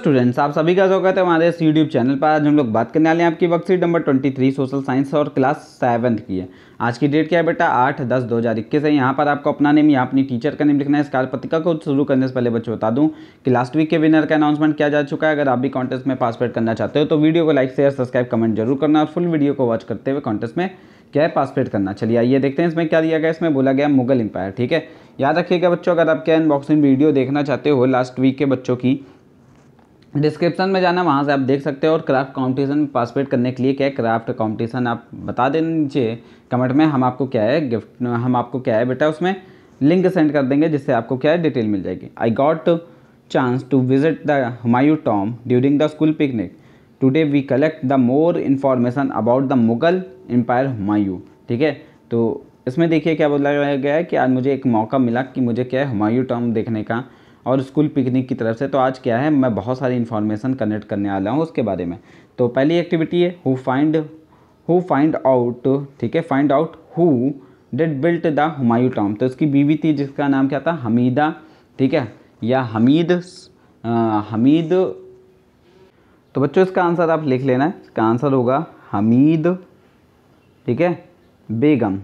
students आप सभी का स्वागत है हमारे इस यूट्यूब चैनल पर आज हम लोग बात करने वाले हैं आपकी वक्त नंबर 23 सोशल साइंस और क्लास सेवन्थ की है आज की डेट क्या है बेटा आठ दस दो हज़ार इक्कीस है यहाँ पर आपको अपना नेम या अपनी टीचर का नेम लिखना है इस पत्रिका को शुरू करने से पहले बच्चों बता दूँ कि लास्ट वीक के विनर का अनाउंसमेंट किया जा चुका है अगर आप भी कॉन्टेस्ट में पासपेट करना चाहते हो तो वीडियो को लाइक शेयर सब्सक्राइब कमेंट जरूर करना और फुल वीडियो को वॉच करते हुए कॉन्टेस्ट में क्या है पार्टिसिपेट करना चलिए आइए देखते हैं इसमें क्या दिया गया इसमें बोला गया मुगल एम्पायर ठीक है याद रखिएगा बच्चों अगर आप क्या अनबॉक्सिंग वीडियो देखना चाहते हो लास्ट वीक के बच्चों की डिस्क्रिप्शन में जाना वहाँ से आप देख सकते हो और क्राफ्ट कॉम्पिटिशन में पार्टिसिपेट करने के लिए क्या है क्राफ्ट कॉम्पिटिशन आप बता देना नीचे कमेंट में हम आपको क्या है गिफ्ट हम आपको क्या है बेटा उसमें लिंक सेंड कर देंगे जिससे आपको क्या है डिटेल मिल जाएगी I got chance to visit the Humayun tomb during the school picnic today we collect the more information about the Mughal empire Humayun ठीक है तो इसमें देखिए क्या बोला गया है कि आज मुझे एक मौका मिला कि मुझे क्या है हमायू टॉम देखने का और स्कूल पिकनिक की तरफ से तो आज क्या है मैं बहुत सारी इन्फॉर्मेशन कनेक्ट करने वाला हूँ उसके बारे में तो पहली एक्टिविटी है who find who find out ठीक है find out who that built the Humayun tomb तो इसकी बीवी थी जिसका नाम क्या था हमीदा ठीक है या हमीद हमीद तो बच्चों इसका आंसर आप लिख लेना है इसका आंसर होगा हमीद ठीक है बेगम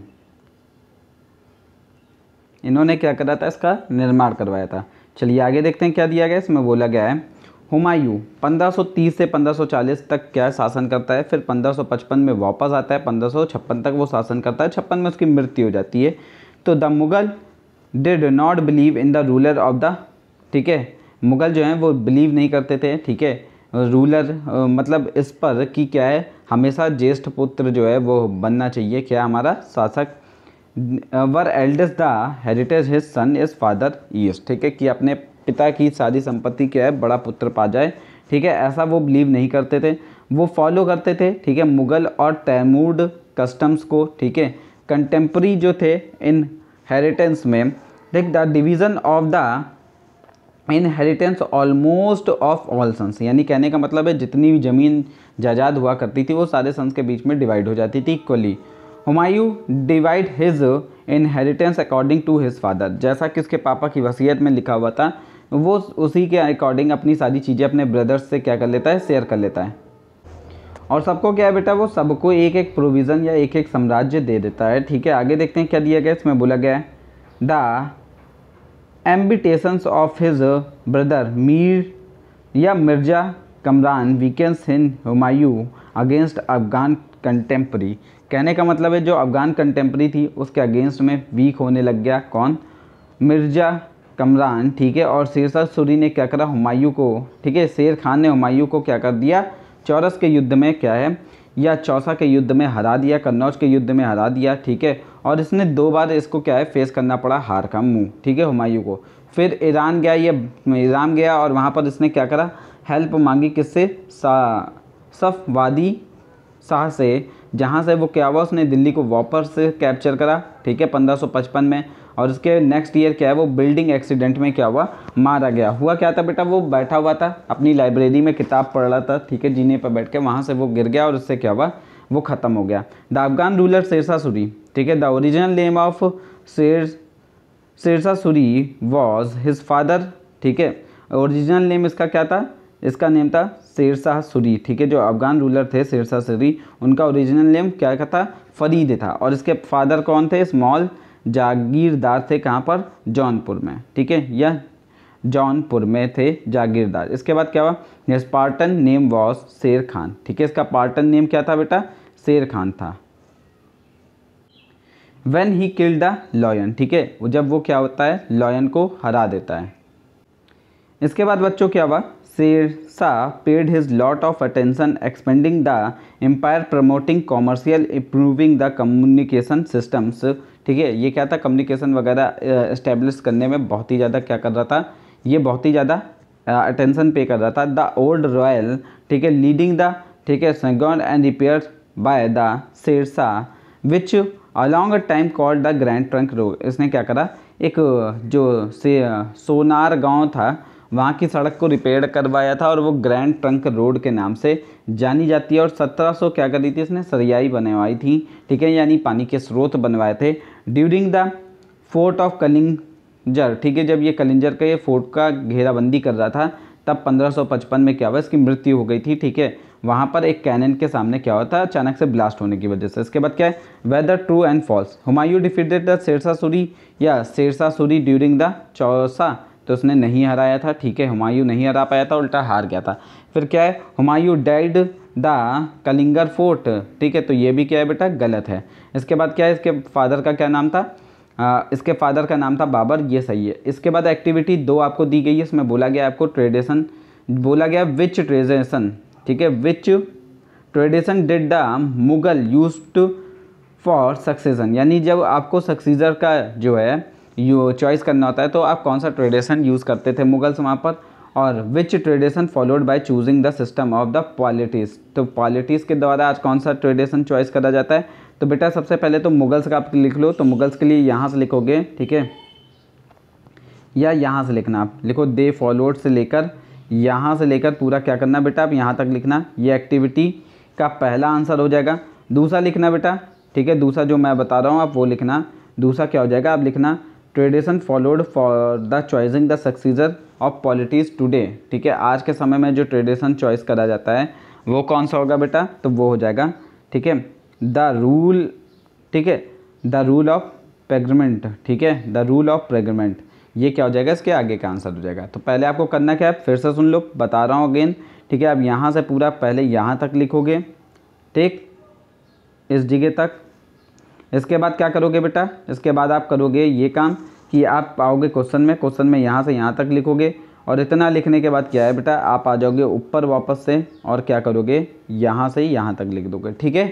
इन्होंने क्या करा था इसका निर्माण करवाया था चलिए आगे देखते हैं क्या दिया गया इसमें बोला गया है हुमायूं 1530 से 1540 तक क्या शासन करता है फिर 1555 में वापस आता है 1556 तक वो शासन करता है छप्पन में उसकी मृत्यु हो जाती है तो the Mughal did not believe in the ruler of the ठीक है मुग़ल जो हैं वो बिलीव नहीं करते थे ठीक है रूलर मतलब इस पर कि क्या है हमेशा ज्येष्ठ पुत्र जो है वो बनना चाहिए क्या हमारा शासक where eldest the heritage his son is father east ठीक है कि अपने पिता की सारी संपत्ति क्या है बड़ा पुत्र पा जाए ठीक है ऐसा वो बिलीव नहीं करते थे वो फॉलो करते थे ठीक है मुग़ल और तैमूड कस्टम्स को ठीक है कंटेम्प्री जो थे इन हेरिटेंस में देख the division of the inheritance almost of all sons यानी कहने का मतलब है जितनी भी ज़मीन जायदाद हुआ करती थी वो सारे सन्स के बीच में डिवाइड हो जाती थी equally Humayun divide his inheritance according to his father जैसा कि उसके पापा की वसीयत में लिखा हुआ था वो उसी के अकॉर्डिंग अपनी सारी चीज़ें अपने ब्रदर्स से क्या कर लेता है शेयर कर लेता है और सबको क्या है बेटा वो सबको एक एक प्रोविज़न या एक एक साम्राज्य दे देता है ठीक है आगे देखते हैं क्या दिया गया इसमें बोला गया है the ambitions of his brother Mir या Mirza Kamran weakens in Humayun against Afghan contemporary कहने का मतलब है जो अफ़गान कंटेम्प्री थी उसके अगेंस्ट में वीक होने लग गया कौन मिर्ज़ा कमरान ठीक है और शेरशाह सूरी ने क्या करा हुमायूं को ठीक है शेर खान ने हुमायूं को क्या कर दिया चौरस के युद्ध में क्या है या चौसा के युद्ध में हरा दिया कन्नौज के युद्ध में हरा दिया ठीक है और इसने दो बार इसको क्या है फेस करना पड़ा हार का मुंह ठीक है हुमायूं को फिर ईरान गया ये ईरान गया और वहाँ पर इसने क्या करा हेल्प मांगी किससे सा सफ़वादी शाह से जहाँ से वो क्या हुआ उसने दिल्ली को वापस कैप्चर करा ठीक है 1555 में और उसके नेक्स्ट ईयर क्या है वो बिल्डिंग एक्सीडेंट में क्या हुआ मारा गया हुआ क्या था बेटा वो बैठा हुआ था अपनी लाइब्रेरी में किताब पढ़ रहा था ठीक है जीने पर बैठ के वहाँ से वो गिर गया और उससे क्या हुआ वो ख़त्म हो गया द अफगान रूलर शेरशाह सूरी ठीक है the original name of Sher Sher Shah Suri was his father ठीक है ओरिजिनल नेम इसका क्या था इसका नेम था शेरशाह सूरी ठीक है जो अफगान रूलर थे शेरशाह सूरी उनका ओरिजिनल नेम क्या क्या था फरीद था और इसके फादर कौन थे स्मॉल जागीरदार थे कहाँ पर जौनपुर में ठीक है यह जौनपुर में थे जागीरदार इसके बाद क्या हुआ पार्टन स्पार्टन नेम वॉस शेर खान ठीक है इसका पार्टन नेम क्या था बेटा शेर खान था when he killed the lion ठीक है जब वो क्या होता है लॉयन को हरा देता है इसके बाद बच्चों क्या हुआ Sher Shah paid his lot of attention expending the empire promoting commercial improving the communication systems ठीक है ये क्या था कम्युनिकेशन वगैरह इस्टेब्लिश करने में बहुत ही ज़्यादा क्या कर रहा था ये बहुत ही ज़्यादा अटेंशन पे कर रहा था द ओल्ड रॉयल ठीक है लीडिंग द ठीक है सेगॉन and repair by the Sher Shah which along a time called the Grand Trunk Road इसने क्या करा एक जो से सोनार गांव था वहाँ की सड़क को रिपेयर करवाया था और वो ग्रैंड ट्रंक रोड के नाम से जानी जाती है और 1700 क्या कर दी थी इसने सरियाई बनवाई थी ठीक है यानी पानी के स्रोत बनवाए थे during the fort of Kalinjar ठीक है जब ये कलिंजर का ये फोर्ट का घेराबंदी कर रहा था तब 1555 में क्या हुआ इसकी मृत्यु हो गई थी ठीक है वहाँ पर एक कैनन के सामने क्या हुआ था अचानक से ब्लास्ट होने की वजह से इसके बाद क्या है whether true and false Humayun defeated the Sher Shah Suri या शेरसा सूरी ड्यूरिंग द चौसा तो उसने नहीं हराया था ठीक है हुमायूं नहीं हरा पाया था उल्टा हार गया था फिर क्या है Humayun dead the Kalinjar fort ठीक है तो ये भी क्या है बेटा गलत है इसके बाद क्या है इसके फादर का क्या नाम था आ, इसके फादर का नाम था बाबर ये सही है इसके बाद एक्टिविटी दो आपको दी गई है इसमें बोला गया आपको ट्रेडिसन बोला गया विच ट्रेडिशन ठीक है which tradition did the Mughal use for succession यानी जब आपको सक्सीजर का जो है यू चॉइस करना होता है तो आप कौन सा ट्रेडिशन यूज़ करते थे मुगल्स वहाँ पर और which tradition followed by choosing the system of the polities तो पॉलिटीज़ के द्वारा आज कौन सा ट्रेडिशन चॉइस करा जाता है तो बेटा सबसे पहले तो मुगल्स का आप लिख लो तो मुगल्स के लिए यहाँ से लिखोगे ठीक है या यहाँ से लिखना आप लिखो दे फॉलोड से लेकर यहाँ से लेकर पूरा क्या करना बेटा आप यहाँ तक लिखना ये एक्टिविटी का पहला आंसर हो जाएगा दूसरा लिखना बेटा ठीक है दूसरा जो मैं बता रहा हूँ आप वो लिखना दूसरा क्या हो जाएगा आप लिखना tradition followed for the choosing the successor of polities today ठीक है आज के समय में जो ट्रेडिशन चॉइस करा जाता है वो कौन सा होगा बेटा तो वो हो जाएगा ठीक है द रूल ठीक है द रूल ऑफ प्रेगमेंट ठीक है द रूल ऑफ प्रेगमेंट ये क्या हो जाएगा इसके आगे का आंसर हो जाएगा तो पहले आपको करना क्या है फिर से सुन लो बता रहा हूँ अगेन ठीक है आप यहाँ से पूरा पहले यहाँ तक लिखोगे ठीक इस जगह तक इसके बाद क्या करोगे बेटा इसके बाद आप करोगे ये काम कि आप आओगे क्वेश्चन में क्वेश्चन में यहाँ से यहाँ तक लिखोगे और इतना लिखने के बाद क्या है बेटा आप आ जाओगे ऊपर वापस से और क्या करोगे यहाँ से यहाँ तक लिख दोगे ठीक है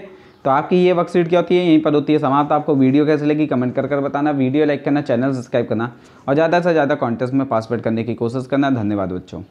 तो आपकी ये वर्कशीट क्या होती है यहीं पर होती है समाप्त आपको वीडियो कैसे लगी कमेंट कर कर बताना वीडियो लाइक करना चैनल सब्सक्राइब करना और ज़्यादा से ज़्यादा कॉन्टेस्ट में पासपेट करने की कोशिश करना धन्यवाद बच्चों